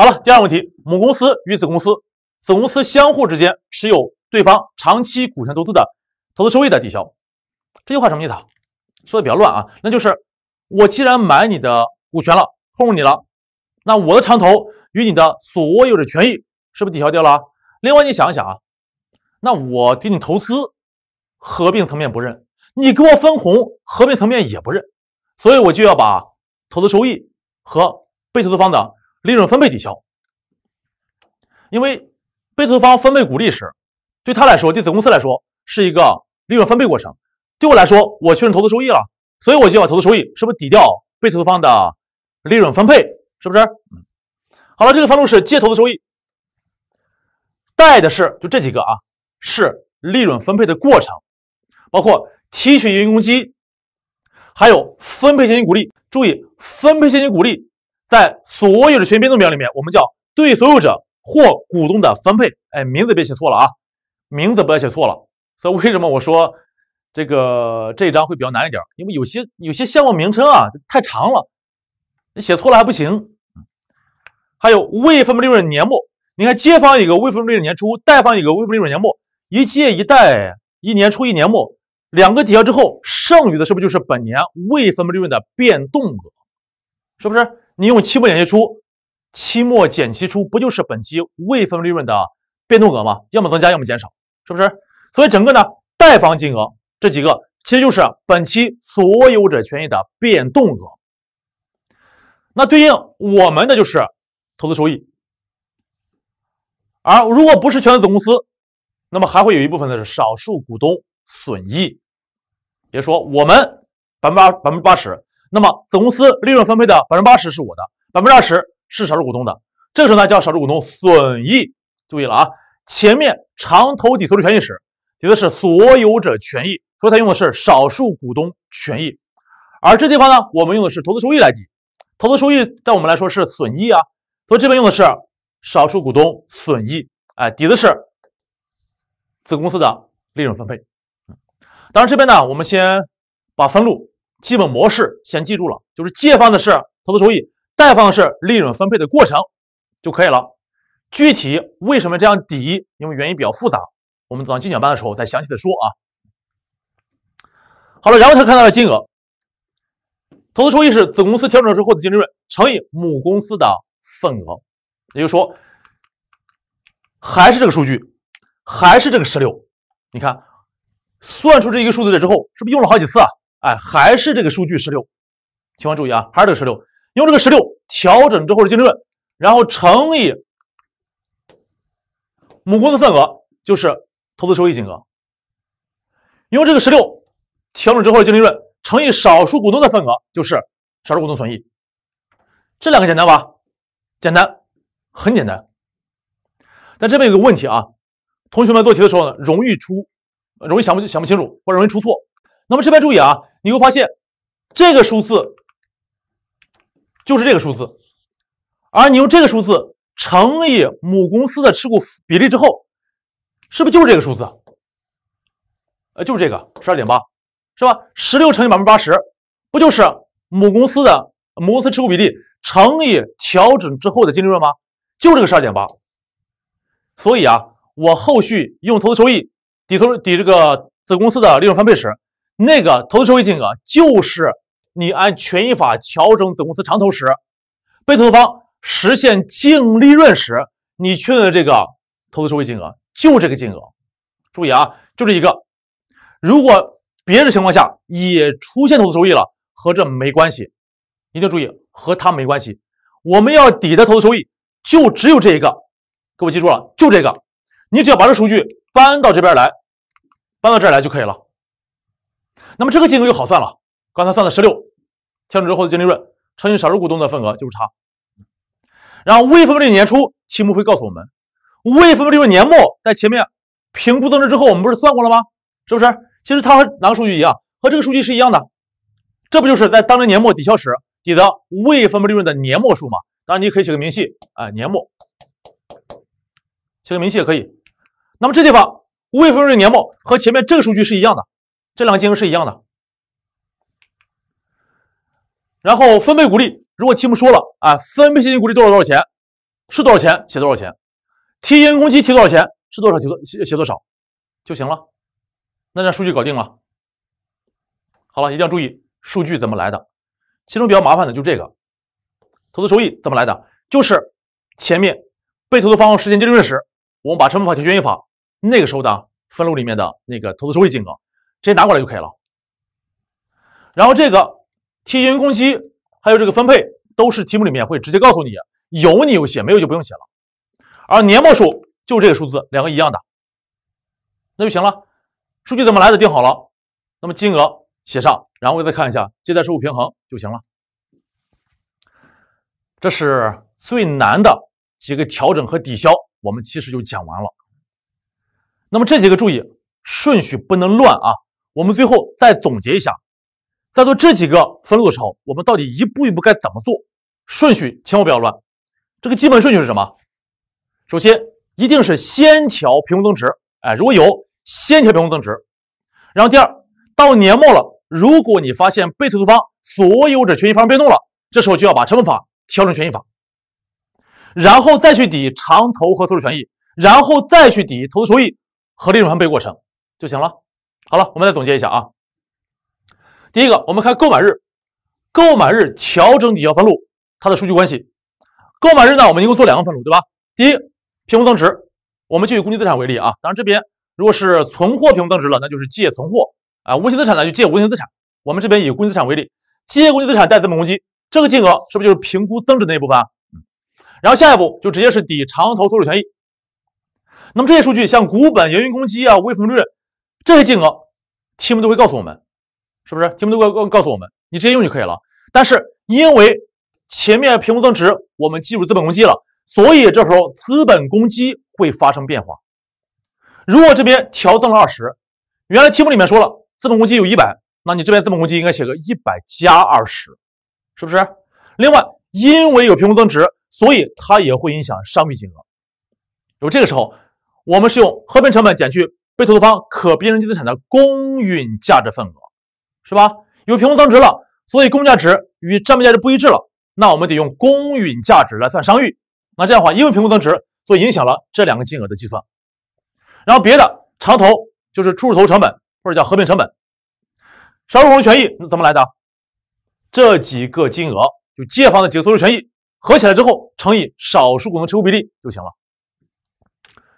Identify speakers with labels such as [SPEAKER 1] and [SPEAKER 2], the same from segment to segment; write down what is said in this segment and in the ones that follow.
[SPEAKER 1] 好了，第二个问题，母公司与子公司、子公司相互之间持有对方长期股权投资的，投资收益的抵消，这句话什么意思？说的比较乱啊，那就是我既然买你的股权了，控股你了，那我的长投与你的所有的权益是不是抵消掉了？另外你想一想啊，那我给你投资，合并层面不认；你给我分红，合并层面也不认，所以我就要把投资收益和被投资方的。利润分配抵消，因为被投资方分配股利时，对他来说，对子公司来说是一个利润分配过程。对我来说，我确认投资收益了，所以我就要把投资收益是不是抵掉被投资方的利润分配？是不是？好了，这个方程式借投资收益，带的是就这几个啊，是利润分配的过程，包括提取盈余公积，还有分配现金股利。注意，分配现金股利。在所有的权益变动表里面，我们叫对所有者或股东的分配。哎，名字别写错了啊，名字不要写错了。所以为什么我说这个这一章会比较难一点？因为有些有些项目名称啊太长了，你写错了还不行。还有未分配利润年末，你看借方一个未分配利润年初，贷方一个未分配利润年末，一借一贷，一年初一年末，两个抵消之后，剩余的是不是就是本年未分配利润的变动额？是不是？你用期末减期初，期末减期初不就是本期未分利润的变动额吗？要么增加，要么减少，是不是？所以整个呢，贷方金额这几个其实就是本期所有者权益的变动额。那对应我们的就是投资收益。而如果不是全资子公司，那么还会有一部分的是少数股东损益，也说我们百分之百分之八十。那么，子公司利润分配的百分之八十是我的，百分之二十是少数股东的。这个时候呢，叫少数股东损益。注意了啊，前面长投抵投资权益时，抵的是所有者权益，所以它用的是少数股东权益。而这地方呢，我们用的是投资收益来抵。投资收益在我们来说是损益啊，所以这边用的是少数股东损益。哎，抵的是子公司的利润分配。当然，这边呢，我们先把分录。基本模式先记住了，就是借方的是投资收益，贷方是利润分配的过程就可以了。具体为什么这样抵，因为原因比较复杂，我们等精讲班的时候再详细的说啊。好了，然后他看到的金额，投资收益是子公司调整之后的净利润乘以母公司的份额，也就是说还是这个数据，还是这个十六。你看，算出这一个数字来之后，是不是用了好几次啊？哎，还是这个数据十六，请万注意啊，还是这个十六，用这个十六调整之后的净利润，然后乘以母公司份额就是投资收益金额。用这个十六调整之后的净利润乘以少数股东的份额就是少数股东损益。这两个简单吧？简单，很简单。但这边有个问题啊，同学们做题的时候呢，容易出，容易想不想不清楚，或者容易出错。那么这边注意啊。你会发现，这个数字就是这个数字，而你用这个数字乘以母公司的持股比例之后，是不是就是这个数字？呃，就是这个十二点八，是吧？十六乘以百分之八十，不就是母公司的母公司持股比例乘以调整之后的净利润吗？就这个十二点八。所以啊，我后续用投资收益抵投抵这个子公司的利润分配时。那个投资收益金额，就是你按权益法调整子公司长投时，被投资方实现净利润时，你确认的这个投资收益金额，就这个金额。注意啊，就这一个。如果别的情况下也出现投资收益了，和这没关系。一定注意，和它没关系。我们要抵的投资收益，就只有这一个。各位记住了，就这个。你只要把这数据搬到这边来，搬到这儿来就可以了。那么这个金额就好算了，刚才算的十六，调整之后的净利润乘以少数股东的份额就是它。然后未分配利润年初，题目会告诉我们，未分配利润年末，在前面评估增值之后，我们不是算过了吗？是不是？其实它和哪个数据一样？和这个数据是一样的，这不就是在当年年末抵消时抵的未分配利润的年末数吗？当然你可以写个明细，哎，年末写个明细也可以。那么这地方未分配利润年末和前面这个数据是一样的。这两个金额是一样的。然后分配股利，如果题目说了啊，分配现金股利多少多少钱，是多少钱写多少钱，提盈工期提多少钱是多少提多写多少就行了。那这数据搞定了，好了，一定要注意数据怎么来的。其中比较麻烦的就这个，投资收益怎么来的？就是前面被投资方实现净利润时，我们把成本法调权益法那个时候的分录里面的那个投资收益金额。直接拿过来就可以了。然后这个提员攻击还有这个分配都是题目里面会直接告诉你有你就写，没有就不用写了。而年末数就是这个数字，两个一样的，那就行了。数据怎么来的定好了，那么金额写上，然后我再看一下借贷收入平衡就行了。这是最难的几个调整和抵消，我们其实就讲完了。那么这几个注意顺序不能乱啊。我们最后再总结一下，在做这几个分录的时候，我们到底一步一步该怎么做？顺序千万不要乱。这个基本顺序是什么？首先一定是先调平衡增值，哎，如果有先调平衡增值。然后第二，到年末了，如果你发现被投资方所有者权益发生变动了，这时候就要把成本法调整权益法，然后再去抵长投和投资权益，然后再去抵投资收益和利润分配过程就行了。好了，我们再总结一下啊。第一个，我们看购买日，购买日调整抵消分录，它的数据关系。购买日呢，我们一共做两个分录，对吧？第一，评估增值，我们就以固定资产为例啊。当然这边如果是存货评估增值了，那就是借存货啊，无形资产呢就借无形资产。我们这边以固定资产为例，借固定资产贷资本公积，这个金额是不是就是评估增值那一部分啊？然后下一步就直接是抵长投所有权益。那么这些数据，像股本、营运公积啊、未分利润。这些金额，题目都会告诉我们，是不是？题目都会告告诉我们，你直接用就可以了。但是因为前面评估增值，我们计入资本公积了，所以这时候资本公积会发生变化。如果这边调增了二十，原来题目里面说了资本公积有一百，那你这边资本公积应该写个一百加二十，是不是？另外，因为有评估增值，所以它也会影响商品金额。有这个时候，我们是用合并成本减去。被投资方可辨认净资产的公允价值份额，是吧？有评估增值了，所以公允价值与账面价值不一致了，那我们得用公允价值来算商誉。那这样的话，因为评估增值，所以影响了这两个金额的计算。然后别的长投就是初始投成本或者叫合并成本，少数股东权益那怎么来的？这几个金额就借方的几个所有权益合起来之后乘以少数股东持股比例就行了。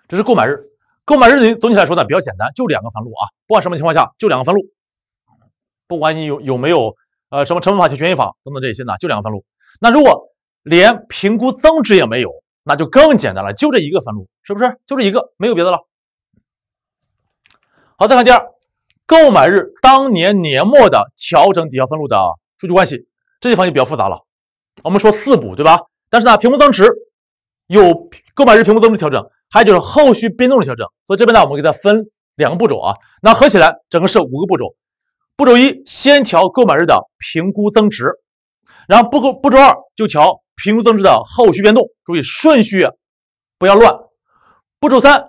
[SPEAKER 1] 这是购买日。购买日呢，总体来说呢比较简单，就两个分录啊。不管什么情况下，就两个分录。不管你有有没有呃什么成本法、权益法等等这些呢，就两个分录。那如果连评估增值也没有，那就更简单了，就这一个分录，是不是？就这一个，没有别的了。好，再看第二，购买日当年年末的调整抵消分录的数据关系，这地方就比较复杂了。我们说四补，对吧？但是呢，评估增值有购买日评估增值调整，还有就是后续变动的调整。所以这边呢，我们给它分两个步骤啊，那合起来整个是五个步骤。步骤一，先调购买日的评估增值，然后步步骤二就调评估增值的后续变动。注意顺序不要乱。步骤三，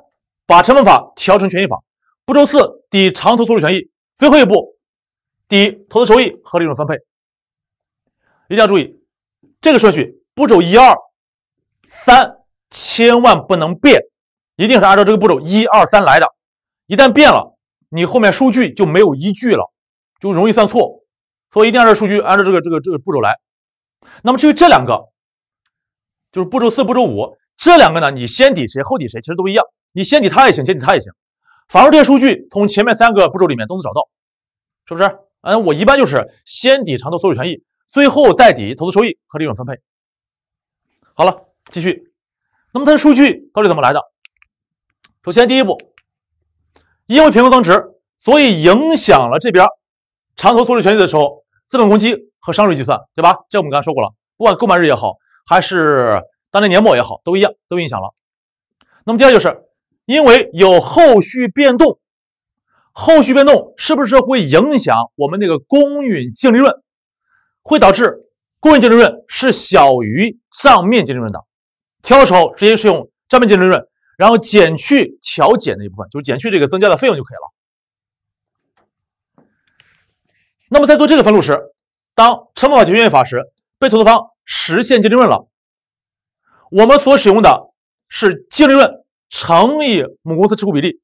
[SPEAKER 1] 把成本法调成权益法。步骤四，抵长投投资权益。最后一步，抵投资收益和利润分配。一定要注意这个顺序，步骤一二三千万不能变。一定是按照这个步骤一二三来的，一旦变了，你后面数据就没有依据了，就容易算错，所以一定按照数据，按照这个这个这个步骤来。那么至于这两个，就是步骤四、步骤五这两个呢，你先抵谁后抵谁，其实都一样，你先抵他也行，先抵他也行。反而这些数据从前面三个步骤里面都能找到，是不是？嗯，我一般就是先抵长投所有权益，最后再抵投资收益和利润分配。好了，继续。那么它的数据到底怎么来的？首先，第一步，因为评估增值，所以影响了这边长投处置权益的时候资本公积和商税计算，对吧？这我们刚才说过了，不管购买日也好，还是当年年末也好，都一样，都影响了。那么第二就是，因为有后续变动，后续变动是不是会影响我们那个公允净利润？会导致公允净利润是小于账面净利润的，调的时候直接是用账面净利润。然后减去调减的一部分，就是减去这个增加的费用就可以了。那么在做这个分录时，当成本法结转法时，被投资方实现净利润了，我们所使用的是净利润乘以母公司持股比例。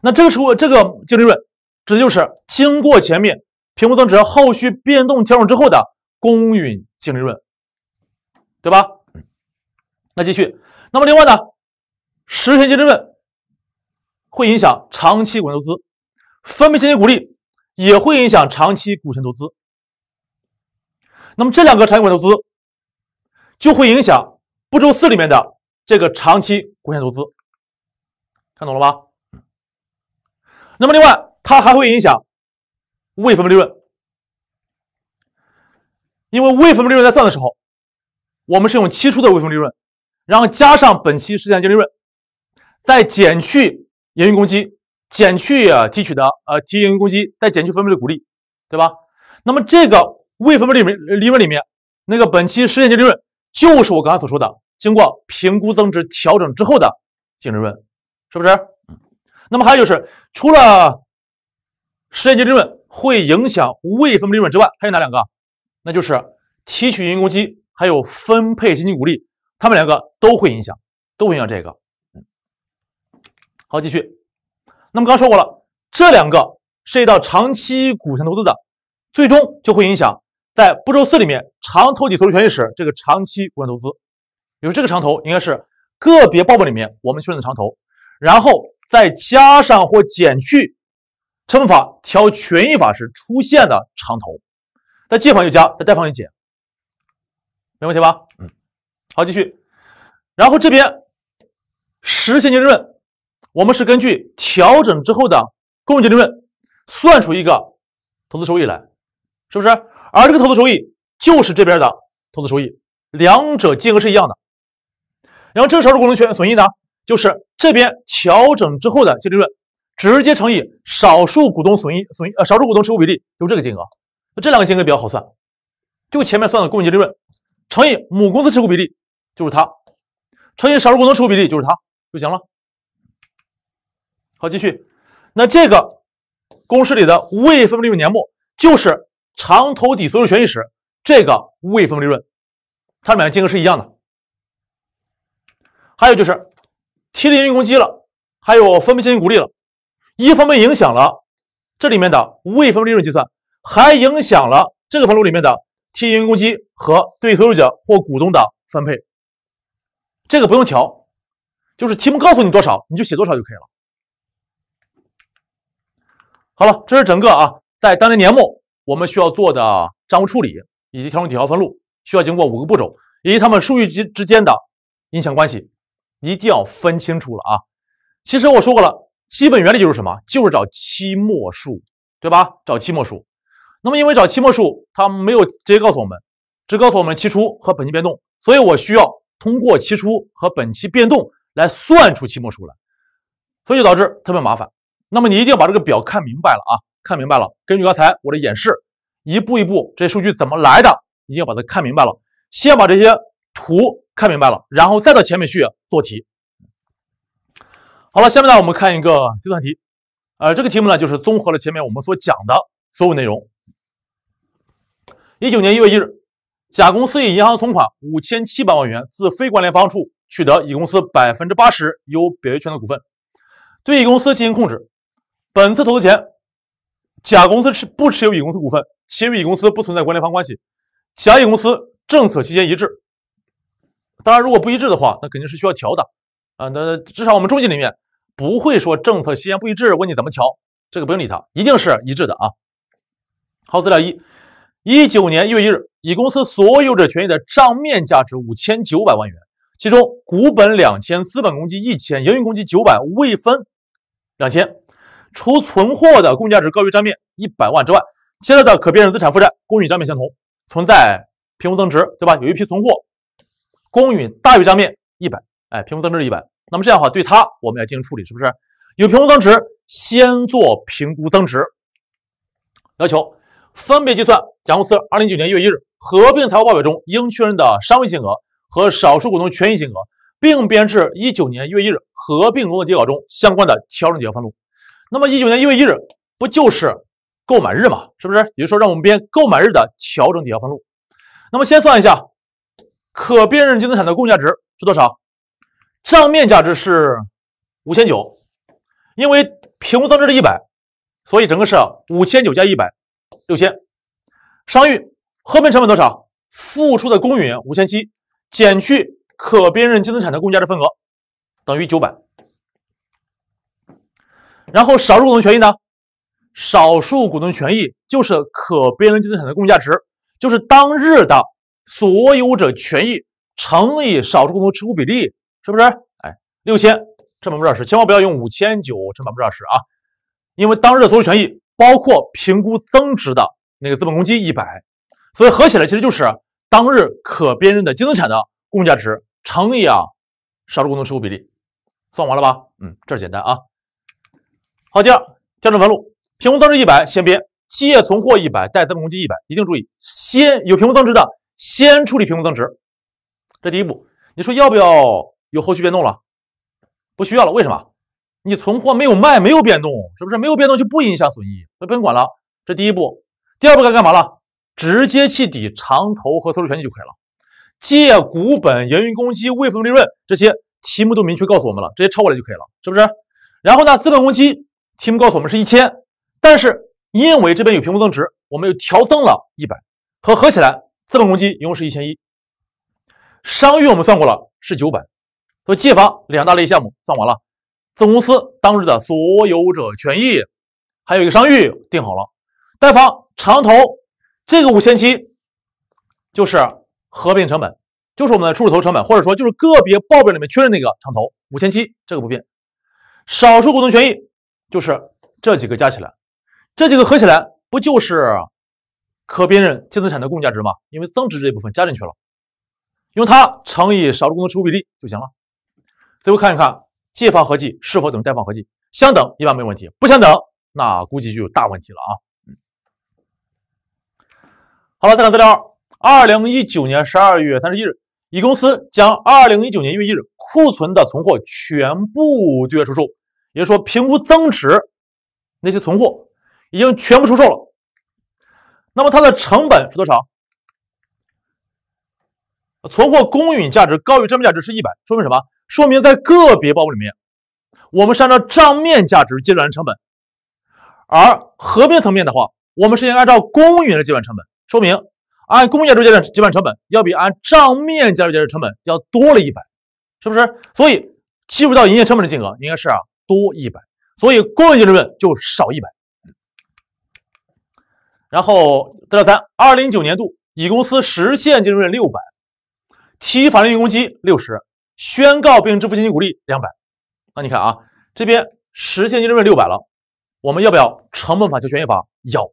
[SPEAKER 1] 那这个时候，这个净利润指的就是经过前面评估增值、后续变动调整之后的公允净利润，对吧？那继续，那么另外呢？实现净利润会影响长期股权投资，分配现金股利也会影响长期股权投资。那么这两个长期股权投资就会影响步骤四里面的这个长期股权投资，看懂了吧？那么另外它还会影响未分配利润，因为未分配利润在算的时候，我们是用期初的未分配利润，然后加上本期实现净利润。再减去盈余公积，减去啊提取的呃提盈余公积，再减去分配的股利，对吧？那么这个未分配利润利润里面，那个本期实现净利润就是我刚才所说的经过评估增值调整之后的净利润，是不是？那么还有就是，除了实现净利润会影响未分配利润之外，还有哪两个？那就是提取盈余公积，还有分配现金股利，他们两个都会影响，都影响这个。好，继续。那么刚说过了，这两个涉及到长期股权投资的，最终就会影响在步骤四里面长投体投资权益时这个长期股权投资。比如这个长投应该是个别报表里面我们确认的长投，然后再加上或减去乘法调权益法时出现的长投。在借方就加，在贷方就减，没问题吧？嗯，好，继续。然后这边实现净利润。我们是根据调整之后的公允净利润算出一个投资收益来，是不是？而这个投资收益就是这边的投资收益，两者金额是一样的。然后，这个少数股东损损益呢，就是这边调整之后的净利润直接乘以少数股东损益损益呃少数股东持股比例，就这个金额。那这两个金额比较好算，就前面算的公允净利润乘以母公司持股比例就是它，乘以少数股东持股比例就是它就行了。好，继续。那这个公式里的未分配利润年末，就是长投抵所有权益时这个未分配利润，它们俩金额是一样的。还有就是提了盈余公积了，还有分配现金股利了，一方面影响了这里面的未分配利润计算，还影响了这个分录里面的提盈余公积和对所有者或股东的分配。这个不用调，就是题目告诉你多少，你就写多少就可以了。好了，这是整个啊，在当年年末我们需要做的账务处理以及调整抵消分录，需要经过五个步骤以及它们数据之之间的影响关系，一定要分清楚了啊。其实我说过了，基本原理就是什么？就是找期末数，对吧？找期末数。那么因为找期末数，它没有直接告诉我们，只告诉我们期初和本期变动，所以我需要通过期初和本期变动来算出期末数来，所以导致特别麻烦。那么你一定要把这个表看明白了啊！看明白了，根据刚才我的演示，一步一步这些数据怎么来的，一定要把它看明白了。先把这些图看明白了，然后再到前面去做题。好了，下面呢我们看一个计算题，呃，这个题目呢就是综合了前面我们所讲的所有内容。一九年一月一日，甲公司以银行存款五千七百万元，自非关联方处取得乙公司百分之八十有表决权的股份，对乙公司进行控制。本次投资前，甲公司持不持有乙公司股份，且与乙公司不存在关联方关系。甲乙公司政策期间一致。当然，如果不一致的话，那肯定是需要调的啊。那至少我们中介里面不会说政策期间不一致，问你怎么调，这个不用理他，一定是一致的啊。好，资料一，一九年一月一日，乙公司所有者权益的账面价值五千九百万元，其中股本两千，资本公积一千，营运公积九百，未分两千。除存货的公允价值高于账面一百万之外，其他的可辨认资产负债公允账面相同，存在评估增值，对吧？有一批存货，公允大于账面一百，哎，评估增值一百。那么这样的话，对它我们要进行处理，是不是？有评估增值，先做评估增值。要求分别计算甲公司二零一九年一月一日合并财务报表中应确认的商誉金额和少数股东权益金额，并编制一九年一月一日合并工作底稿中相关的调整结合分录。那么一九年一月一日不就是购买日嘛？是不是？也就是说，让我们编购买日的调整抵押分录。那么先算一下可辨认净资产的公允价值是多少？账面价值是五千九，因为评估增值是一百，所以整个是五千九加一百，六千。商誉合并成本多少？付出的公允五千七减去可辨认净资产的公价值份额，等于九百。然后，少数股东权益呢？少数股东权益就是可辨认净资产的公允价值，就是当日的所有者权益乘以少数股东持股比例，是不是？哎，六千乘百分之二十，千万不要用五千九乘百分之二十啊，因为当日的所有权益包括评估增值的那个资本公积一百，所以合起来其实就是当日可辨认的净资产的公允价值乘以啊少数股东持股比例，算完了吧？嗯，这简单啊。好，第二调整纹路，评估增值一百，先编借存货一百，贷资本公积一百，一定注意，先有评估增值的，先处理评估增值，这第一步。你说要不要有后续变动了？不需要了，为什么？你存货没有卖，没有变动，是不是没有变动就不影响损益？那不用管了。这第一步，第二步该干嘛了？直接去抵长投和投资权益就可以了，借股本、盈余公积、未分利润这些题目都明确告诉我们了，直接抄过来就可以了，是不是？然后呢，资本公积。题目告诉我们是一千，但是因为这边有评估增值，我们又调增了一百，和合起来资本公积一共是一千一。商誉我们算过了是九百，所以借方两大类项目算完了，总公司当日的所有者权益还有一个商誉定好了，贷方长投这个五千七就是合并成本，就是我们的初始投成本，或者说就是个别报表里面确认那个长投五千七这个不变，少数股东权益。就是这几个加起来，这几个合起来不就是可辨认净资产的共价值吗？因为增值这部分加进去了，用它乘以少数股的持股比例就行了。最后看一看借方合计是否等于贷方合计，相等一般没问题，不相等那估计就有大问题了啊。好了，再看资料。二零一九年十二月三十一日，乙公司将二零一九年一月一日库存的存货全部对外出售。也就说，评估增值那些存货已经全部出售了。那么它的成本是多少？存货公允价值高于账面价值是一百，说明什么？说明在个别报表里面，我们是按照账面价值计算成本；而合并层面的话，我们是应该按照公允的计算成本。说明按公允价值计算算成本要比按账面价值计算成本要多了一百，是不是？所以计入到营业成本的金额应该是啊。多一百，所以净利润就少一百。然后资料三，二零一九年度乙公司实现净利润六百，提法定盈公积六十，宣告并支付现金股利两百。那你看啊，这边实现净利润六百了，我们要不要成本法求权益法？要，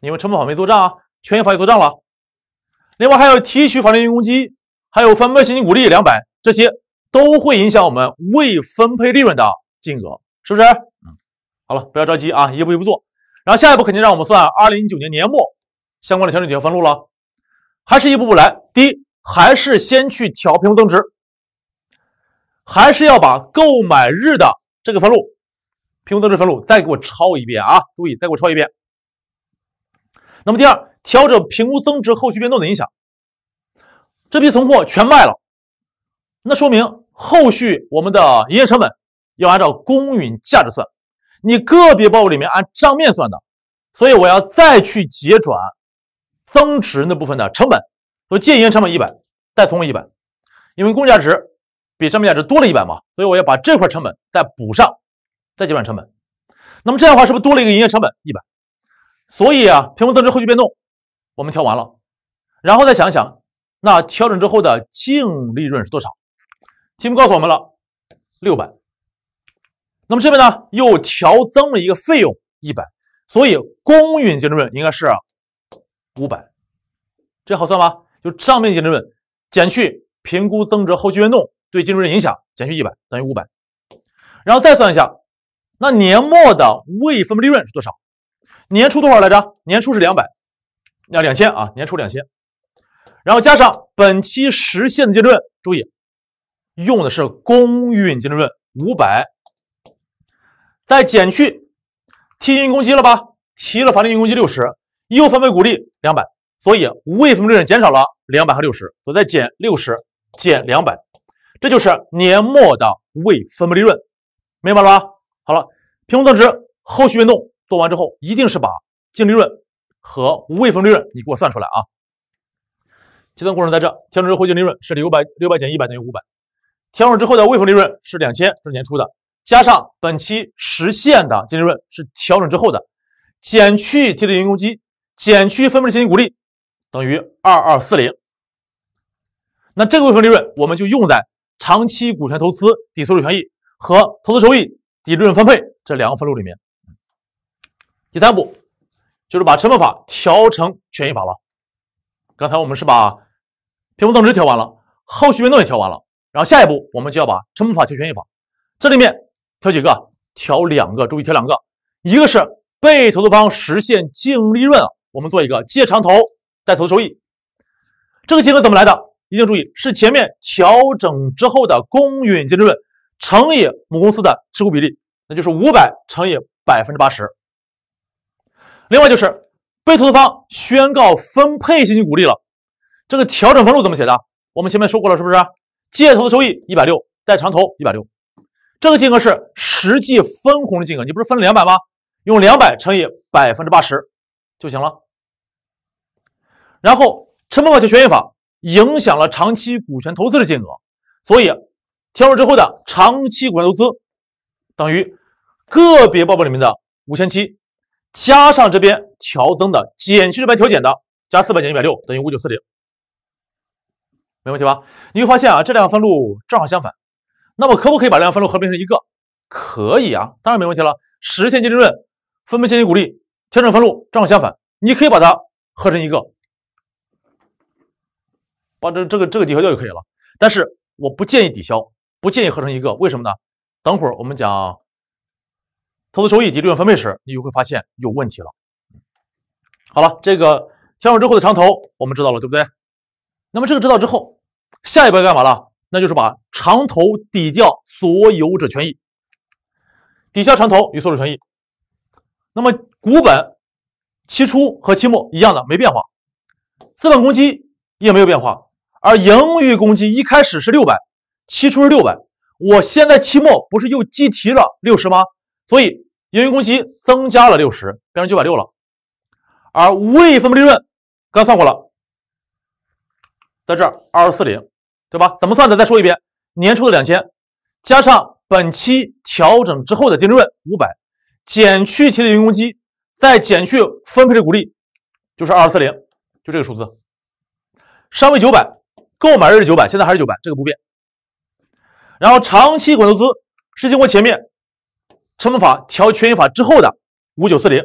[SPEAKER 1] 因为成本法没做账啊，权益法也做账了。另外还有提取法定盈公积，还有分配现金股利两百，这些。都会影响我们未分配利润的金额，是不是？嗯，好了，不要着急啊，一步一步做。然后下一步肯定让我们算二零一九年年末相关的调整和分录了，还是一步步来。第一，还是先去调评估增值，还是要把购买日的这个分录评估增值分录再给我抄一遍啊！注意，再给我抄一遍。那么第二，调整评估增值后续变动的影响，这批存货全卖了，那说明。后续我们的营业成本要按照公允价值算，你个别报表里面按账面算的，所以我要再去结转增值那部分的成本，说借营业成本一百，再从一百，因为公允价值比账面价值多了一百嘛，所以我要把这块成本再补上，再结转成本。那么这样的话是不是多了一个营业成本一百？所以啊，平衡增值后续变动我们调完了，然后再想想，那调整之后的净利润是多少？题目告诉我们了六百，那么这边呢又调增了一个费用一百，所以公允净利润应该是五百，这好算吗？就账面净利润减去评估增值后续变动对净利润影响，减去一百等于五百，然后再算一下，那年末的未分配利润是多少？年初多少来着？年初是两百，那两千啊，年初两千，然后加上本期实现的净利润，注意。用的是公允净利润五百，再减去提盈公积了吧？提了法定盈公积六十，又分配股利两百，所以未分配利润减少了两百和六十，我再减六十减两百，这就是年末的未分配利润，明白了吧？好了，平衡增值后续运动做完之后，一定是把净利润和未分配利润你给我算出来啊。计算过程在这，调整后净利润是六百，六百减一百等于五百。调整之后的未分利润是两千，是年初的，加上本期实现的净利润是调整之后的，减去提的盈余公积，减去分配的现金股利，等于二二四零。那这个未分利润我们就用在长期股权投资抵所有权益和投资收益抵利润分配这两个分录里面。第三步就是把成本法调成权益法了。刚才我们是把评估增值调完了，后续变动也调完了。然后下一步，我们就要把乘法求权益法，这里面调几个？调两个，注意调两个，一个是被投资方实现净利润啊，我们做一个借长投带投资收益，这个金额怎么来的？一定注意是前面调整之后的公允净利润乘以母公司的持股比例，那就是五百乘以百分之八十。另外就是被投资方宣告分配现金股利了，这个调整分录怎么写的？我们前面说过了，是不是？借头的收益一百六，贷长投一百六，这个金额是实际分红的金额。你不是分了两百吗？用两百乘以百分之八十就行了。然后成本法和权益法影响了长期股权投资的金额，所以调整之后的长期股权投资等于个别报表里面的五千七加上这边调增的，减去这边调减的，加四百减一百六等于五九四零。没问题吧？你会发现啊，这两个分录正好相反。那么可不可以把这两个分录合并成一个？可以啊，当然没问题了。实现净利润、分配现金股利、调整分录正好相反，你可以把它合成一个，把这这个这个抵消掉就可以了。但是我不建议抵消，不建议合成一个，为什么呢？等会儿我们讲投资收益及利润分配时，你就会发现有问题了。好了，这个调整之后的长投我们知道了，对不对？那么这个知道之后。下一步要干嘛了？那就是把长投抵掉所有者权益，抵消长投与所有者权益。那么股本期初和期末一样的没变化，资本公积也没有变化，而盈余公积一开始是六百，期初是六百，我现在期末不是又计提了六十吗？所以盈余公积增加了六十，变成九百六了。而未分配利润刚算过了，在这二四零。对吧？怎么算的？再说一遍：年初的两千，加上本期调整之后的净利润五百，减去提的盈公积，再减去分配的股利，就是二四零，就这个数字。上位九百，购买日九百，现在还是九百，这个不变。然后长期股权投资是经过前面成本法调权益法之后的五九四零，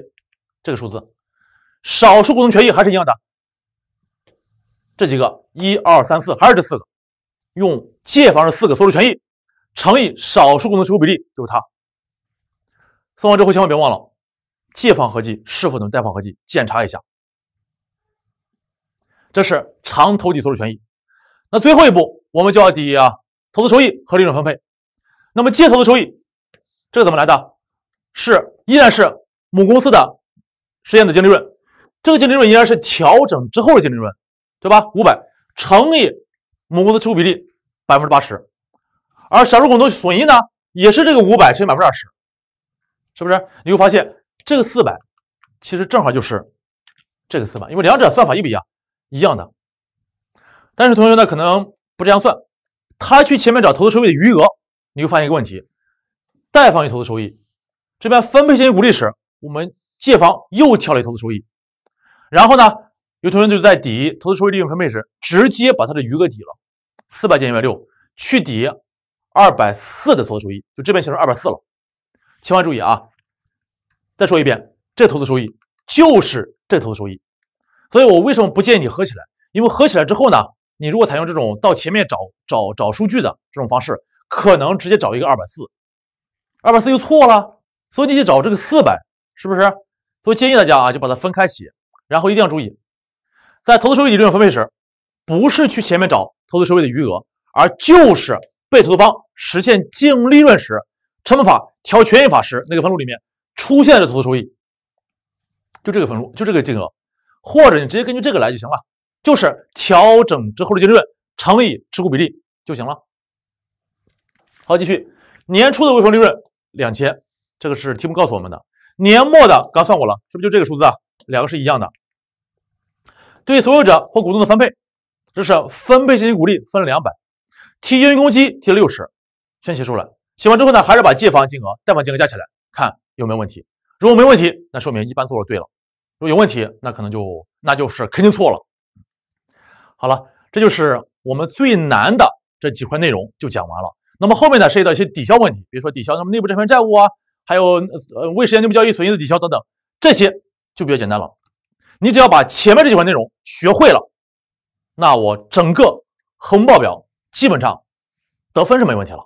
[SPEAKER 1] 这个数字。少数股东权益还是一样的，这几个一二三四还是这四个。用借方的四个所有权益乘以少数股东持股比例就是它，算完之后千万别忘了借方合计是否等贷方合计，检查一下。这是长投递所有权益，那最后一步我们就要抵啊投资收益和利润分配。那么借投资收益这个怎么来的？是依然是母公司的实现的净利润，这个净利润依然是调整之后的净利润，对吧？五百乘以。母公司持股比例百分之八十，而少数股东损益呢，也是这个五百乘百分之二十，是不是？你会发现这个四百其实正好就是这个四百，因为两者算法一不一样一样的。但是同学呢可能不这样算，他去前面找投资收益的余额，你会发现一个问题：贷方有投资收益，这边分配现金股利时，我们借方又跳了一投资收益，然后呢，有同学就在抵投资收益利润分配时，直接把他的余额抵了。四百减一百六，去底二百四的投资收益，就这边写成二百四了。千万注意啊！再说一遍，这投资收益就是这投资收益。所以我为什么不建议你合起来？因为合起来之后呢，你如果采用这种到前面找找找数据的这种方式，可能直接找一个二百四，二百四又错了。所以你去找这个四百，是不是？所以建议大家啊，就把它分开写，然后一定要注意，在投资收益理论分配时，不是去前面找。投资收益的余额，而就是被投资方实现净利润时，成本法调权益法时那个分录里面出现的投资收益，就这个分录，就这个金额，或者你直接根据这个来就行了，就是调整之后的净利润乘以持股比例就行了。好，继续，年初的未分利润两千，这个是题目告诉我们的，年末的刚算过了，是不是就这个数字啊？两个是一样的，对所有者或股东的分配。这是分配现金股利分了两百，提盈公积提了六十，全写出来。写完之后呢，还是把借方金额、贷方金额加起来看有没有问题。如果没问题，那说明一般做的对了；如果有问题，那可能就那就是肯定错了。好了，这就是我们最难的这几块内容就讲完了。那么后面呢，涉及到一些抵消问题，比如说抵消那么内部债权债务啊，还有呃未实现内部交易损益的抵消等等，这些就比较简单了。你只要把前面这几块内容学会了。那我整个合报表基本上得分是没问题了，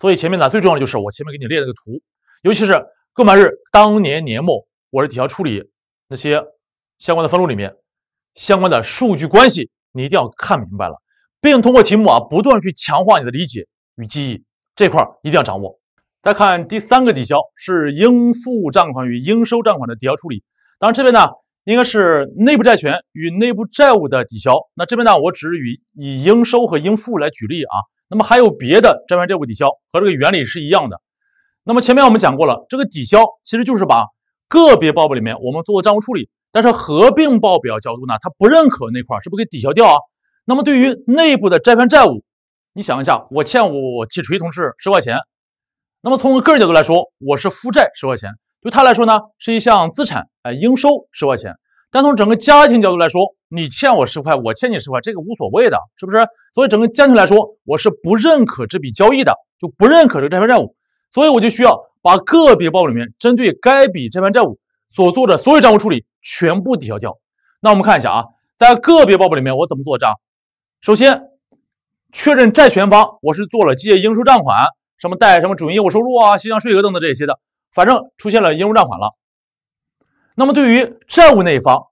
[SPEAKER 1] 所以前面呢最重要的就是我前面给你列那个图，尤其是购买日当年年末我的抵条处理那些相关的分录里面相关的数据关系，你一定要看明白了，并通过题目啊不断去强化你的理解与记忆，这块儿一定要掌握。再看第三个抵消是应付账款与应收账款的抵消处理，当然这边呢。应该是内部债权与内部债务的抵消。那这边呢，我只是以以应收和应付来举例啊。那么还有别的债权债务抵消和这个原理是一样的。那么前面我们讲过了，这个抵消其实就是把个别报表里面我们做的账务处理，但是合并报表角度呢，它不认可那块，是不是可以抵消掉啊？那么对于内部的债权债务，你想一下，我欠我铁锤同事十块钱，那么从个人角度来说，我是负债十块钱。对他来说呢，是一项资产，哎，应收十块钱。但从整个家庭角度来说，你欠我十块，我欠你十块，这个无所谓的，是不是？所以整个家庭来说，我是不认可这笔交易的，就不认可这个债权债务。所以我就需要把个别报表里面针对该笔债权债务所做的所有账务处理全部抵消掉。那我们看一下啊，在个别报表里面我怎么做账？首先，确认债权方，我是做了借应收账款，什么贷什么主营业务收入啊，进项税额等等这些的。反正出现了应收账款了，那么对于债务那一方，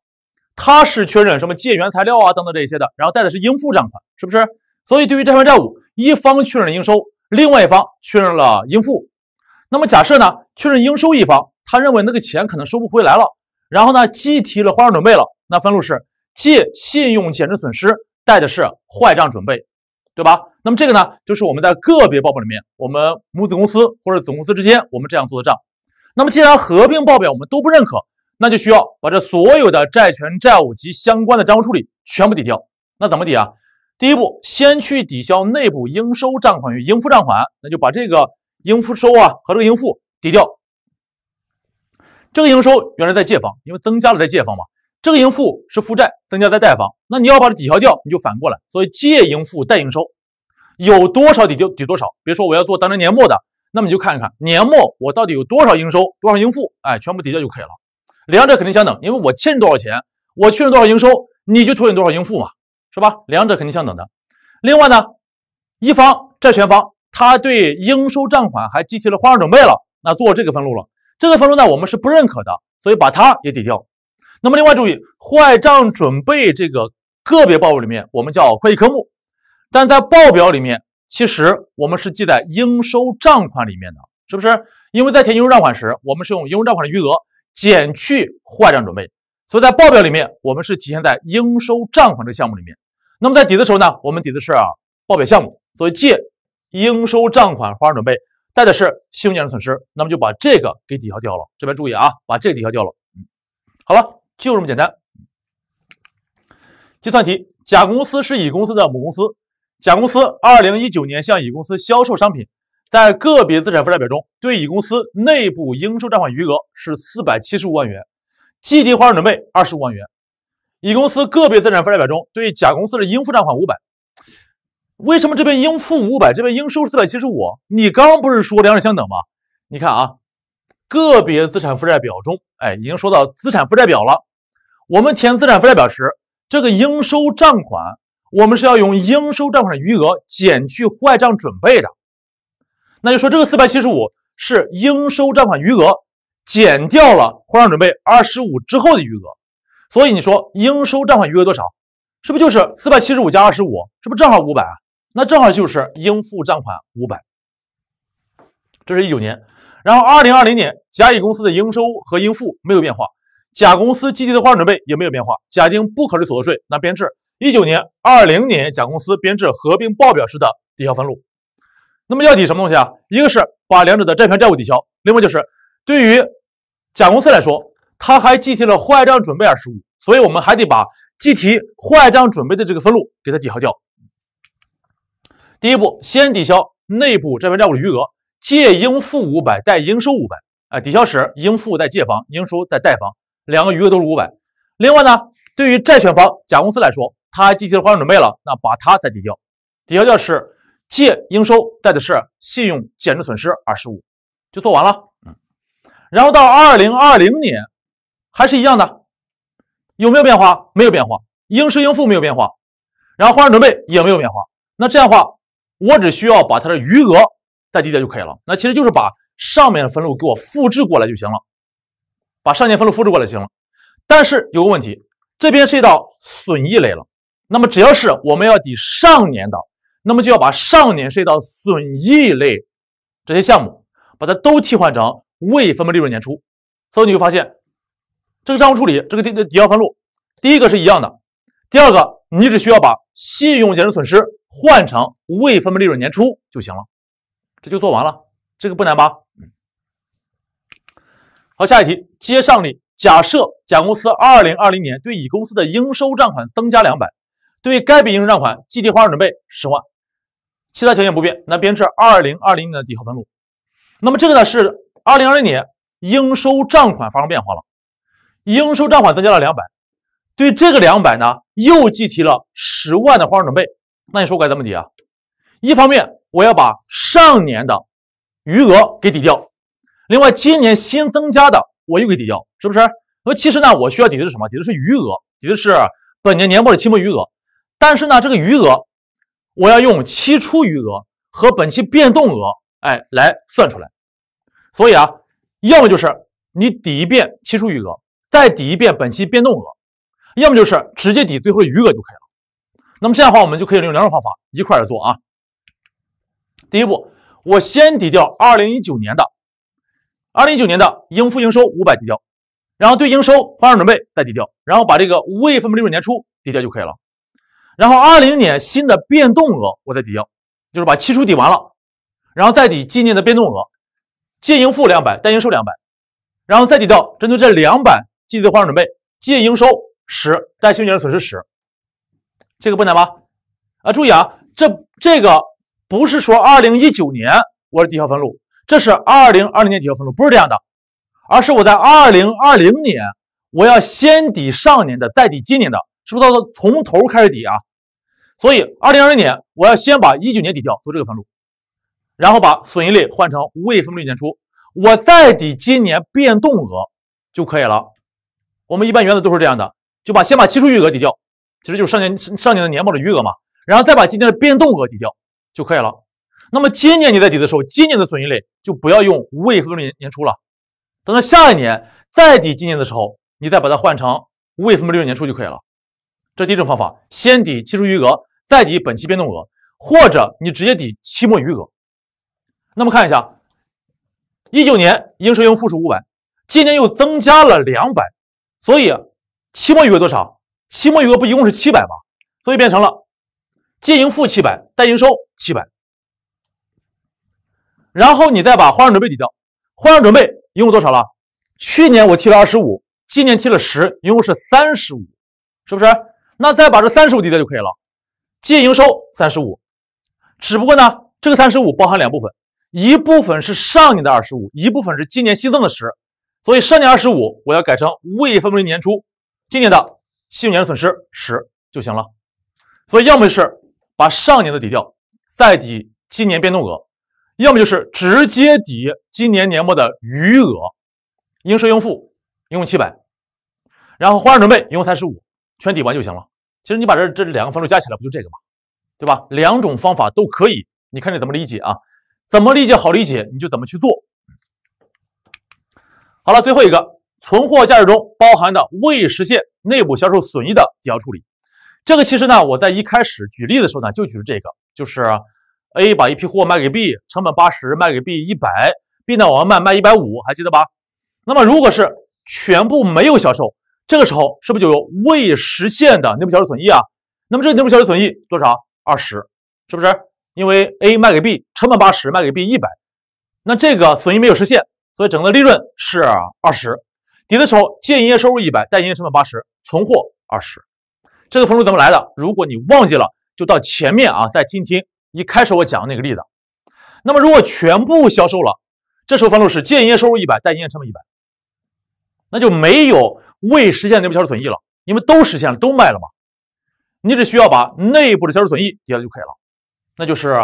[SPEAKER 1] 他是确认什么借原材料啊等等这些的，然后贷的是应付账款，是不是？所以对于债权债务一方确认了应收，另外一方确认了应付。那么假设呢确认应收一方，他认为那个钱可能收不回来了，然后呢计提了坏账准备了，那分录是借信用减值损失，贷的是坏账准备，对吧？那么这个呢，就是我们在个别报表里面，我们母子公司或者总公司之间，我们这样做的账。那么既然合并报表我们都不认可，那就需要把这所有的债权债务及相关的账务处理全部抵掉。那怎么抵啊？第一步，先去抵消内部应收账款与应付账款，那就把这个应付收啊和这个应付抵掉。这个应收原来在借方，因为增加了在借方嘛。这个应付是负债增加在贷方，那你要把它抵消掉，你就反过来，所以借应付，贷应收。有多少抵就抵多少，别说我要做当年年末的，那么你就看一看年末我到底有多少应收、多少应付，哎，全部抵掉就可以了。两者肯定相等，因为我欠你多少钱，我确认多少应收，你就拖认多少应付嘛，是吧？两者肯定相等的。另外呢，一方债权方他对应收账款还计提了花样准备了，那做这个分录了，这个分录呢我们是不认可的，所以把它也抵掉。那么另外注意，坏账准备这个个别报告里面我们叫会计科目。但在报表里面，其实我们是记在应收账款里面的是不是？因为在填应收账款时，我们是用应收账款的余额减去坏账准备，所以在报表里面我们是体现在应收账款这个项目里面。那么在抵的时候呢，我们抵的是啊报表项目，所以借应收账款坏账准备，贷的是信用减值损失。那么就把这个给抵消掉了。这边注意啊，把这个抵消掉了。好了，就这么简单。计算题：甲公司是乙公司的母公司。甲公司二零一九年向乙公司销售商品，在个别资产负债表中，对乙公司内部应收账款余额是四百七十五万元，计提还款准备二十五万元。乙公司个别资产负债表中对甲公司的应付账款五百。为什么这边应付五百，这边应收四百七十五？你刚不是说两者相等吗？你看啊，个别资产负债表中，哎，已经说到资产负债表了。我们填资产负债表时，这个应收账款。我们是要用应收账款余额减去坏账准备的，那就说这个四百七十五是应收账款余额减掉了坏账准备二十五之后的余额，所以你说应收账款余额多少？是不是就是四百七十五加二十五？是不是正好五百？那正好就是应付账款五百。这是一九年，然后二零二零年，甲乙公司的应收和应付没有变化，甲公司计提的坏账准备也没有变化。假定不可虑所得税，那编制。一九年、二零年，甲公司编制合并报表时的抵消分录。那么要抵什么东西啊？一个是把两者的债权债务抵消，另外就是对于甲公司来说，他还计提了坏账准备二十五，所以我们还得把计提坏账准备的这个分录给他抵消掉。第一步，先抵消内部债权债务的余额，借应付五百，贷应收五百。哎，抵消时，应付在借方，应收在贷方，两个余额都是五百。另外呢？对于债权方甲公司来说，它计提了还款准备了，那把它再抵掉，抵掉掉是借应收，贷的是信用减值损失二十五，就做完了。嗯，然后到二零二零年，还是一样的，有没有变化？没有变化，应收应付没有变化，然后还款准备也没有变化。那这样的话，我只需要把它的余额再抵掉就可以了。那其实就是把上面的分录给我复制过来就行了，把上面分录复制过来就行了。但是有个问题。这边涉及到损益类了，那么只要是我们要抵上年的，那么就要把上年涉及到损益类这些项目，把它都替换成未分配利润年初。所以你会发现，这个账务处理，这个抵抵消分录，第一个是一样的，第二个你只需要把信用减值损失换成未分配利润年初就行了，这就做完了，这个不难吧？好，下一题，接上例。假设甲公司二零二零年对乙公司的应收账款增加两百，对该笔应收账款计提花账准备十万，其他条件不变，那编制二零二零年的抵扣分录。那么这个呢是二零二零年应收账款发生变化了，应收账款增加了两百，对这个两百呢又计提了十万的花账准备，那你说我该怎么抵啊？一方面我要把上年的余额给抵掉，另外今年新增加的。我又给抵掉，是不是？那么其实呢，我需要抵的是什么？抵的是余额，抵的是本年年末的期末余额。但是呢，这个余额，我要用期初余额和本期变动额，哎，来算出来。所以啊，要么就是你抵一遍期初余额，再抵一遍本期变动额；要么就是直接抵最后的余额就可以了。那么这样的话，我们就可以用两种方法一块儿来做啊。第一步，我先抵掉二零一九年的。二零一九年的应付应收五百低调，然后对应收坏生准备再低调，然后把这个未分配利润年初低调就可以了。然后二零年新的变动额我再抵掉，就是把期初抵完了，然后再抵今年的变动额，借应付两百，贷应收两百，然后再抵掉，针对这两百计提的坏账准备，借应收十，贷信用减损失十，这个不难吧？啊，注意啊，这这个不是说二零一九年我是低调分录。这是二零二零年抵调分录，不是这样的，而是我在二零二零年，我要先抵上年的，再抵今年的，是不是到从头开始抵啊？所以二零二零年，我要先把一九年抵掉做这个分录，然后把损益类换成未分配年初，我再抵今年变动额就可以了。我们一般原则都是这样的，就把先把期初余额抵掉，其实就是上年上年的年报的余额嘛，然后再把今年的变动额抵掉就可以了。那么今年你在抵的时候，今年的损益类就不要用未分配利年年初了。等到下一年再抵今年的时候，你再把它换成未分配利润年初就可以了。这第一种方法：先抵期初余额，再抵本期变动额，或者你直接抵期末余额。那么看一下，一九年应收应付数五百，今年又增加了两百，所以期末余额多少？期末余额不一共是七百吗？所以变成了净应付七百，待应收七百。然后你再把花样准备抵掉，花样准备一共多少了？去年我提了二十五，今年提了十，一共是三十五，是不是？那再把这三十五抵掉就可以了。净营收三十五，只不过呢，这个三十五包含两部分，一部分是上年的二十五，一部分是今年新增的十，所以上年二十五我要改成未分配年初，今年的信用年的损失十就行了。所以要么是把上年的抵掉，再抵今年变动额。要么就是直接抵今年年末的余额，应收应付一共七百，然后花账准备一共三十五，全抵完就行了。其实你把这这两个分数加起来不就这个吗？对吧？两种方法都可以，你看你怎么理解啊？怎么理解好理解你就怎么去做。好了，最后一个存货价值中包含的未实现内部销售损益的抵销处理，这个其实呢，我在一开始举例的时候呢，就举了这个，就是。A 把一批货卖给 B，成本八十，卖给 B 一百，B 呢我要卖卖一百五，还记得吧？那么如果是全部没有销售，这个时候是不是就有未实现的内部销售损益啊？那么这个内部销售损益多少？二十，是不是？因为 A 卖给 B 成本八十，卖给 B 一百，那这个损益没有实现，所以整个利润是二十。抵的时候借营业收入一百，带营业成本八十，存货二十。这个分数怎么来的？如果你忘记了，就到前面啊再听听。一开始我讲的那个例子，那么如果全部销售了，这时候分录是：借营业收入一百，贷营业成本一百，那就没有未实现内部销售损益了，因为都实现了，都卖了嘛。你只需要把内部的销售损益抵了就可以了，那就是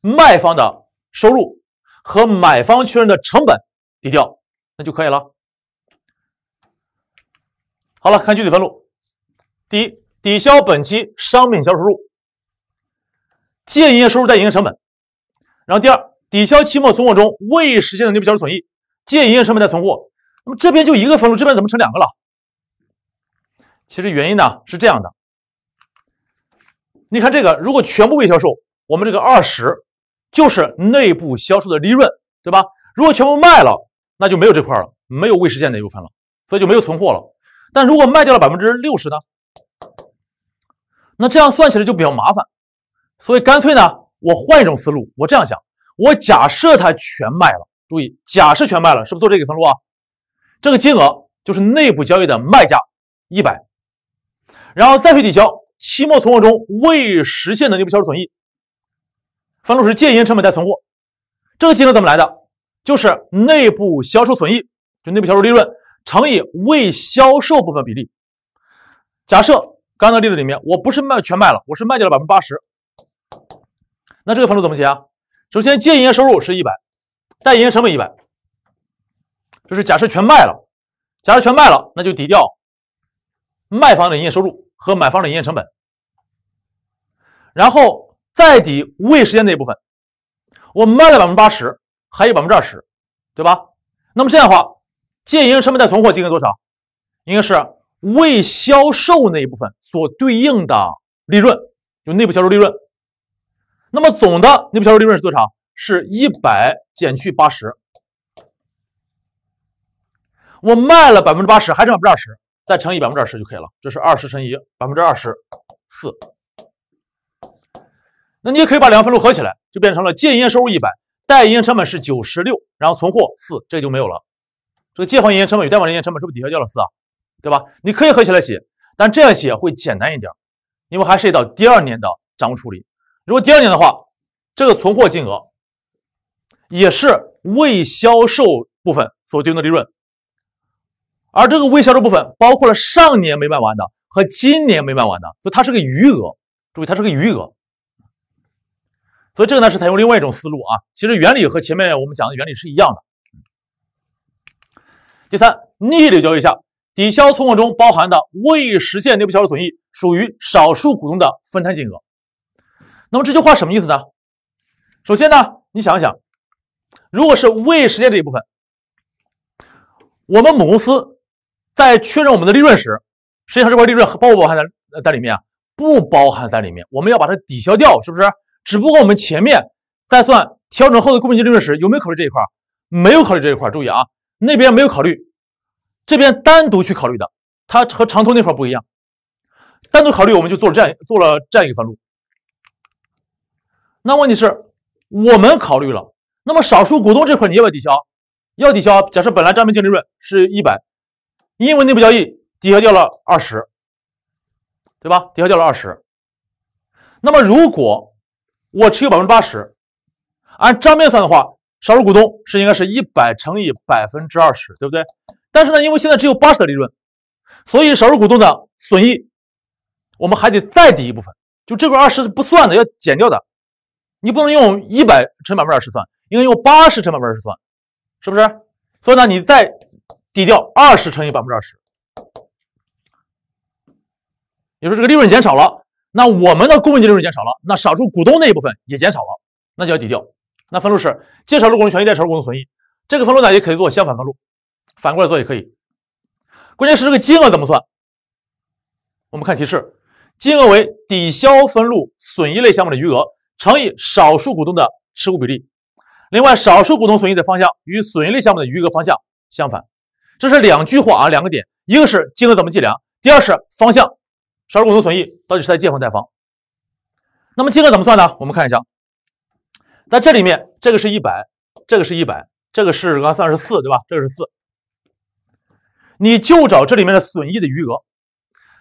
[SPEAKER 1] 卖方的收入和买方确认的成本抵掉，那就可以了。好了，看具体分录。第一，抵消本期商品销售收入。借营业收入，贷营业成本。然后第二，抵消期末存货中未实现的内部销售损益，借营业成本，贷存货。那么这边就一个分录，这边怎么成两个了？其实原因呢是这样的。你看这个，如果全部未销售，我们这个二十就是内部销售的利润，对吧？如果全部卖了，那就没有这块了，没有未实现的一部分了，所以就没有存货了。但如果卖掉了百分之六十呢？那这样算起来就比较麻烦。所以干脆呢，我换一种思路，我这样想，我假设它全卖了，注意假设全卖了，是不是做这个分录啊？这个金额就是内部交易的卖价一百，然后再去抵消期末存货中未实现的内部销售损益，分录是借银成本带存货。这个金额怎么来的？就是内部销售损益，就内部销售利润乘以未销售部分比例。假设刚刚的例子里面，我不是卖全卖了，我是卖掉了百分之八十。那这个分数怎么写啊？首先，借营业收入是一百，贷营业成本一百。就是假设全卖了，假设全卖了，那就抵掉卖方的营业收入和买方的营业成本，然后再抵未实现那一部分。我卖了百分之八十，还有百分之二十，对吧？那么这样的话，借营业成本贷存货金额多少？应该是未销售那一部分所对应的利润，就内部销售利润。那么总的内部销售利润是多少？是一百减去八十，我卖了百分之八十，还剩百分之二十，再乘以百分之二十就可以了，这是二十乘以百分之二十四。那你也可以把两个分录合起来，就变成了借营业收入一百，贷营业成本是九十六，然后存货四，这就没有了。这个借方营业成本与贷方营业成本是不是抵消掉了四啊？对吧？你可以合起来写，但这样写会简单一点，因为还涉及到第二年的账务处理。如果第二年的话，这个存货金额也是未销售部分所对应的利润，而这个未销售部分包括了上年没卖完的和今年没卖完的，所以它是个余额。注意，它是个余额。所以这个呢是采用另外一种思路啊，其实原理和前面我们讲的原理是一样的。第三，逆流交易下，抵消存货中包含的未实现内部销售损益，属于少数股东的分摊金额。那么这句话什么意思呢？首先呢，你想想，如果是未实现这一部分，我们母公司，在确认我们的利润时，实际上这块利润包不包含在在里面啊？不包含在里面，我们要把它抵消掉，是不是？只不过我们前面在算调整后的公平值利润时，有没有考虑这一块？没有考虑这一块。注意啊，那边没有考虑，这边单独去考虑的，它和长投那块不一样，单独考虑我们就做了这样做了这样一个分录。那问题是，我们考虑了，那么少数股东这块你要不要抵消？要抵消。假设本来账面净利润是一百，因为内部交易抵消掉了二十，对吧？抵消掉了二十。那么如果我持有百分之八十，按账面算的话，少数股东是应该是一百乘以百分之二十，对不对？但是呢，因为现在只有八十的利润，所以少数股东的损益，我们还得再抵一部分，就这块二十是不算的，要减掉的。你不能用一百乘百分之二十算，应该用八十乘百分之二十算，是不是？所以呢，你再抵掉二十乘以百分之二十，你说这个利润减少了，那我们的公积利润减少了，那少数股东那一部分也减少了，那就要抵掉。那分录是借：少数股东权益，贷：少数股东损益。这个分录呢，也可以做相反分录，反过来做也可以。关键是这个金额怎么算？我们看提示，金额为抵消分录损益类项目的余额。乘以少数股东的持股比例。另外，少数股东损益的方向与损益类项目的余额方向相反。这是两句话啊，两个点：一个是金额怎么计量，第二是方向。少数股东损益到底是在借方还贷方？那么金额怎么算呢？我们看一下，在这里面，这个是一百，这个是一百，这个是刚算是四，对吧？这个是四。你就找这里面的损益的余额。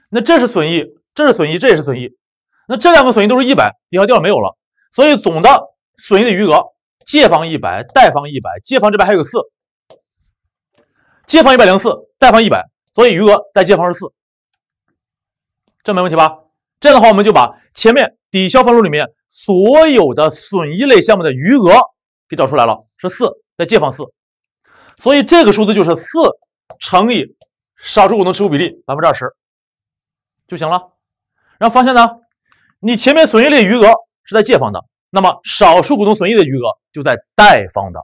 [SPEAKER 1] 那这是损益，这是损益，这也是损益。那这两个损益都是一百，底下掉了没有了？所以总的损益的余额，借方一百，贷方一百，借方这边还有个四，借方一百零四，贷方一百，所以余额在借方是四，这没问题吧？这样的话，我们就把前面抵消分数里面所有的损益类项目的余额给找出来了，是四，在借方四，所以这个数字就是四乘以少数股东持股比例百分之二十就行了。然后发现呢，你前面损益类余额。是在借方的，那么少数股东损益的余额就在贷方的。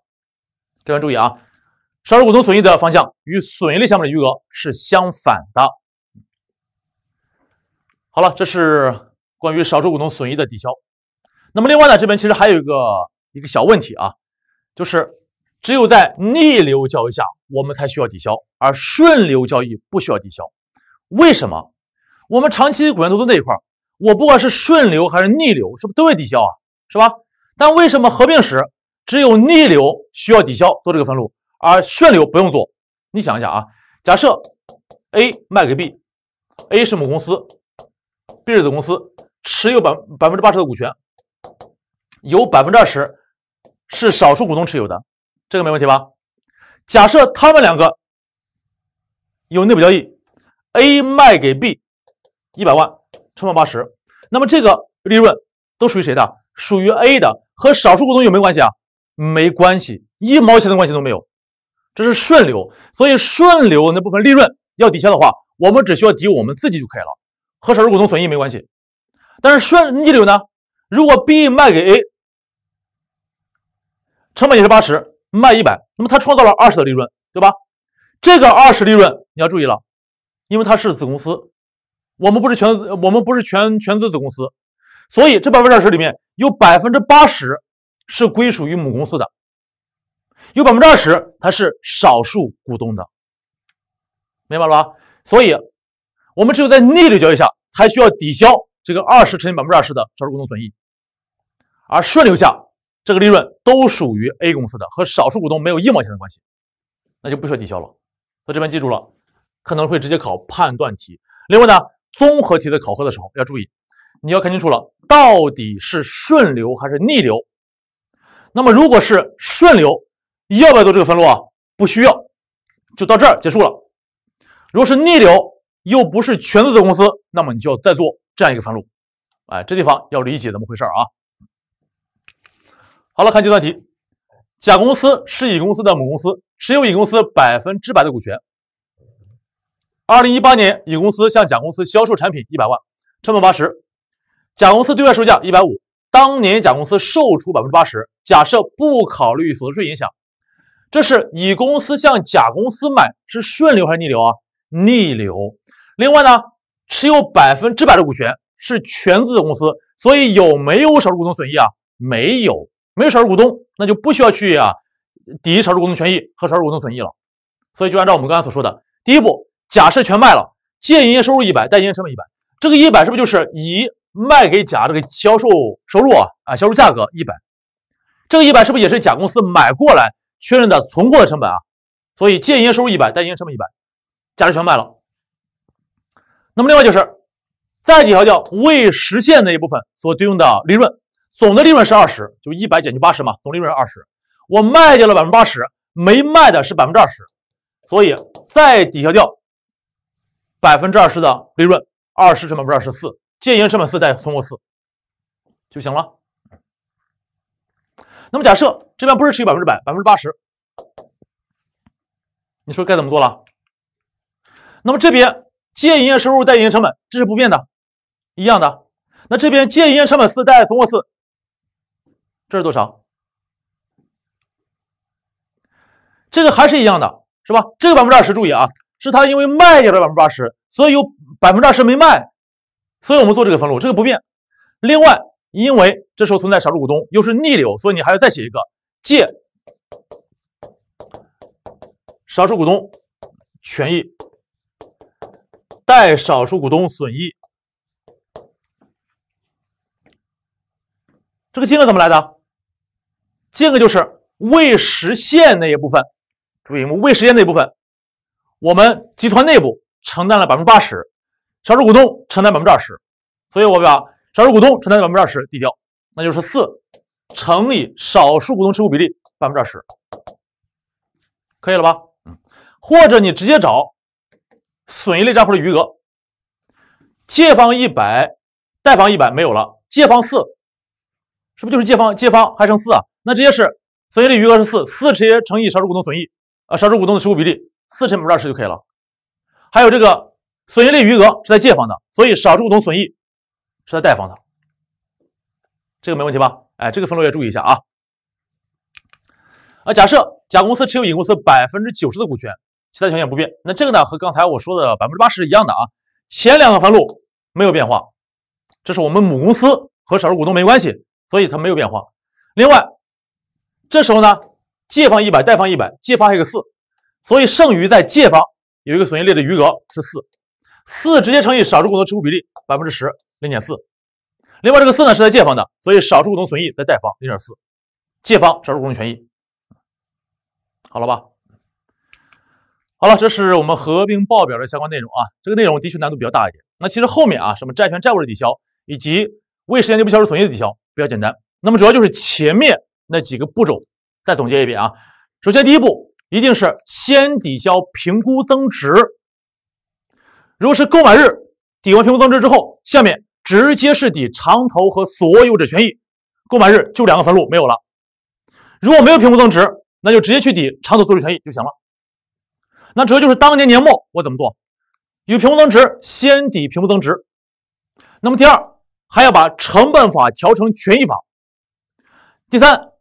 [SPEAKER 1] 这边注意啊，少数股东损益的方向与损益类项目的余额是相反的。好了，这是关于少数股东损益的抵消。那么另外呢，这边其实还有一个一个小问题啊，就是只有在逆流交易下我们才需要抵消，而顺流交易不需要抵消。为什么？我们长期股权投资那一块儿。我不管是顺流还是逆流，是不是都会抵消啊？是吧？但为什么合并时只有逆流需要抵消做这个分录，而顺流不用做？你想一想啊。假设 A 卖给 B，A 是母公司，B 是子公司，持有百百分之八十的股权，有百分之二十是少数股东持有的，这个没问题吧？假设他们两个有内部交易，A 卖给 B 一百万。成本八十，那么这个利润都属于谁的？属于 A 的，和少数股东有没有关系啊？没关系，一毛钱的关系都没有，这是顺流。所以顺流那部分利润要抵消的话，我们只需要抵我们自己就可以了，和少数股东损益没关系。但是顺逆流呢？如果 B 卖给 A，成本也是八十，卖一百，那么它创造了二十的利润，对吧？这个二十利润你要注意了，因为它是子公司。我们不是全资，我们不是全全资子公司，所以这百分之二十里面有百分之八十是归属于母公司的，有百分之二十它是少数股东的，明白了吧？所以我们只有在逆流交易下才需要抵消这个二十乘以百分之二十的少数股东损益，而顺流下这个利润都属于 A 公司的，和少数股东没有一毛钱的关系，那就不需要抵消了。在这边记住了，可能会直接考判断题。另外呢。综合题的考核的时候要注意，你要看清楚了，到底是顺流还是逆流。那么如果是顺流，要不要做这个分录啊？不需要，就到这儿结束了。如果是逆流，又不是全资子公司，那么你就要再做这样一个分录。哎，这地方要理解怎么回事啊？好了，看计算题，甲公司是乙公司的母公司，持有乙公司百分之百的股权。二零一八年，乙公司向甲公司销售产品一百万，成本八十，甲公司对外售价一百五，当年甲公司售出百分之八十。假设不考虑所得税影响，这是乙公司向甲公司买是顺流还是逆流啊？逆流。另外呢，持有百分之百的股权是全资公司，所以有没有少数股东损益啊？没有，没有少数股东，那就不需要去啊，抵少数股东权益和少数股东损益了。所以就按照我们刚才所说的，第一步。假设全卖了，借营业收入一百，贷营业成本一百。这个一百是不是就是乙卖给甲这个销售收入啊？啊，销售价格一百，这个一百是不是也是甲公司买过来确认的存货的成本啊？所以借营业收入一百，贷营业成本一百，假设全卖了。那么另外就是再抵消掉未实现那一部分所对应的利润，总的利润是二十，就一百减去八十嘛，总利润是二十。我卖掉了百分之八十，没卖的是百分之二十，所以再抵消掉。百分之二十的利润，二十乘百分之二十四，借营业成本四，再存货四，就行了。那么假设这边不是持有百分之百，百分之八十，你说该怎么做了？那么这边借营业收入，带营业成本，这是不变的，一样的。那这边借营业成本四，带存货四，这是多少？这个还是一样的，是吧？这个百分之二十，注意啊。是他因为卖掉了百分之八十，所以有百分之二十没卖，所以我们做这个分录，这个不变。另外，因为这时候存在少数股东，又是逆流，所以你还要再写一个借少数股东权益，代少数股东损益。这个金额怎么来的？金额就是未实现那一部分，注意，未实现那一部分。我们集团内部承担了百分之八十，少数股东承担百分之二十，所以我把少数股东承担百分之二十递交，那就是四乘以少数股东持股比例百分之二十，可以了吧？嗯，或者你直接找损益类账户的余额，借方一百，贷方一百，没有了，借方四，是不是就是借方借方还剩四啊？那直接是损益类余额是四，四乘接乘以少数股东损益啊，少数股东的持股比例。四乘百分之二十就可以了，还有这个损益类余额是在借方的，所以少数股东损益是在贷方的，这个没问题吧？哎，这个分录也注意一下啊。啊，假设甲公司持有乙公司百分之九十的股权，其他条件不变，那这个呢和刚才我说的百分之八十是一样的啊。前两个分录没有变化，这是我们母公司和少数股东没关系，所以它没有变化。另外，这时候呢，借方一百，贷方一百，借方还有个四。所以剩余在借方有一个损益类的余额是四，四直接乘以少数股东持股比例百分之十，零点四。另外这个四呢是在借方的，所以少数股东损益在贷方零点四，借方少数股东权益。好了吧？好了，这是我们合并报表的相关内容啊。这个内容的确难度比较大一点。那其实后面啊，什么债权债务的抵消，以及未实现内部销售损益的抵消比较简单。那么主要就是前面那几个步骤再总结一遍啊。首先第一步。一定是先抵消评估增值。如果是购买日抵完评估增值之后，下面直接是抵长投和所有者权益。购买日就两个分录没有了。如果没有评估增值，那就直接去抵长投所有者权益就行了。那主要就是当年年末我怎么做？有评估增值，先抵评估增值。那么第二，还要把成本法调成权益法。第三，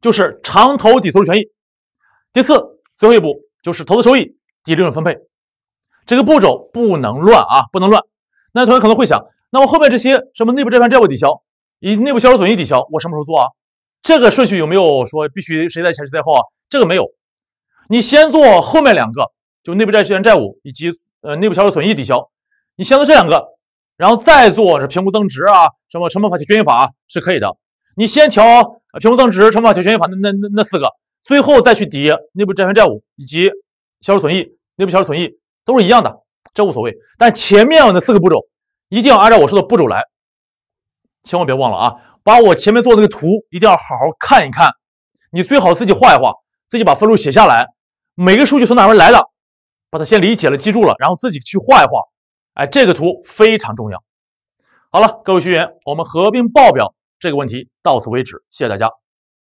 [SPEAKER 1] 就是长投抵所有权益。第四。最后一步就是投资收益、利润分配，这个步骤不能乱啊，不能乱。那同学可能会想，那我后面这些什么内部债权债务抵消、以内部销售损益抵消，我什么时候做啊？这个顺序有没有说必须谁在前谁在后啊？这个没有，你先做后面两个，就内部债权债务以及呃内部销售损益抵消，你先做这两个，然后再做是评估增值啊，什么成本法、权益法是可以的。你先调评估增值、成本法、权益法那那那四个。最后再去抵内部债权债务以及销售损益，内部销售损益都是一样的，这无所谓。但前面的四个步骤一定要按照我说的步骤来，千万别忘了啊！把我前面做的那个图一定要好好看一看，你最好自己画一画，自己把分数写下来，每个数据从哪边来的，把它先理解了、记住了，然后自己去画一画。哎，这个图非常重要。好了，各位学员，我们合并报表这个问题到此为止，谢谢大家。